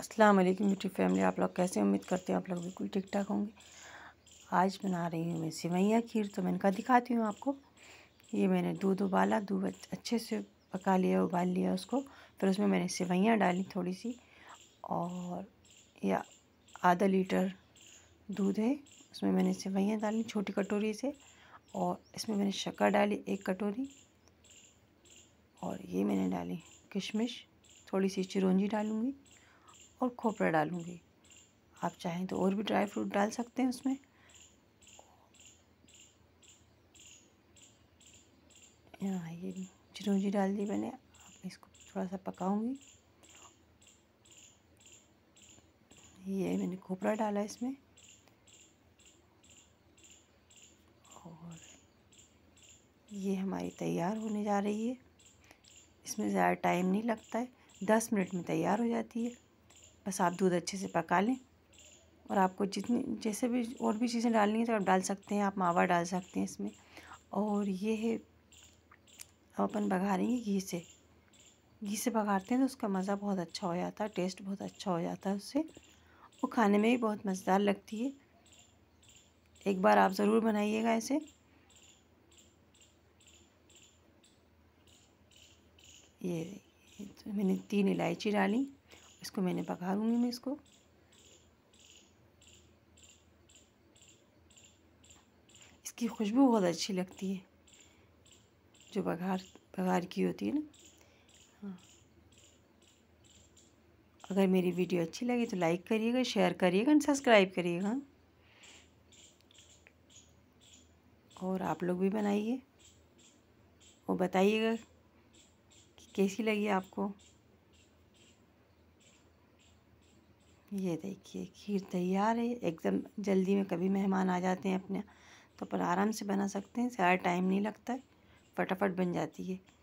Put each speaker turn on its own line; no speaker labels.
अस्सलाम वालेकुम YouTube family आप लोग कैसे उम्मीद करते हैं आप लोग बिल्कुल ठीक ठाक होंगे आज बना रही हूँ मैं सिवैया खीर तो मैंने कहा दिखाती हूँ आपको ये मैंने दूध उबाला दूध अच्छे से पका लिया उबाल लिया उसको फिर उसमें मैंने सेवैयाँ डाली थोड़ी सी और या आधा लीटर दूध है उसमें मैंने सेवैयाँ डाली छोटी कटोरी से और इसमें मैंने शक्कर डाली एक कटोरी और ये मैंने डाली किशमिश थोड़ी सी चिरौंजी डालूँगी और खोपरा डालूँगी आप चाहें तो और भी ड्राई फ्रूट डाल सकते हैं उसमें हाँ, ये चिरौंजी डाल दी मैंने अब इसको थोड़ा सा पकाऊंगी ये मैंने खोपरा डाला इसमें और ये हमारी तैयार होने जा रही है इसमें ज़्यादा टाइम नहीं लगता है दस मिनट में तैयार हो जाती है बस आप दूध अच्छे से पका लें और आपको जितनी जैसे भी और भी चीज़ें डालनी है तो आप डाल सकते हैं आप मावा डाल सकते हैं इसमें और ये है अब अपन भगारेंगे घी से घी से भगाते हैं तो उसका मज़ा बहुत अच्छा हो जाता है टेस्ट बहुत अच्छा हो जाता है उससे वो खाने में भी बहुत मज़ेदार लगती है एक बार आप ज़रूर बनाइएगा इसे ये तो मैंने तीन इलायची डाली इसको मैंने पका लूँगी मैं इसको इसकी खुशबू बहुत अच्छी लगती है जो बघार बघार की होती है ना हाँ। अगर मेरी वीडियो अच्छी लगे तो लाइक करिएगा शेयर करिएगा एंड सब्सक्राइब करिएगा और आप लोग भी बनाइए और बताइएगा कि कैसी लगी आपको ये देखिए खीर तैयार है एकदम जल्दी में कभी मेहमान आ जाते हैं अपने तो पर आराम से बना सकते हैं ज़्यादा टाइम नहीं लगता फटाफट बन जाती है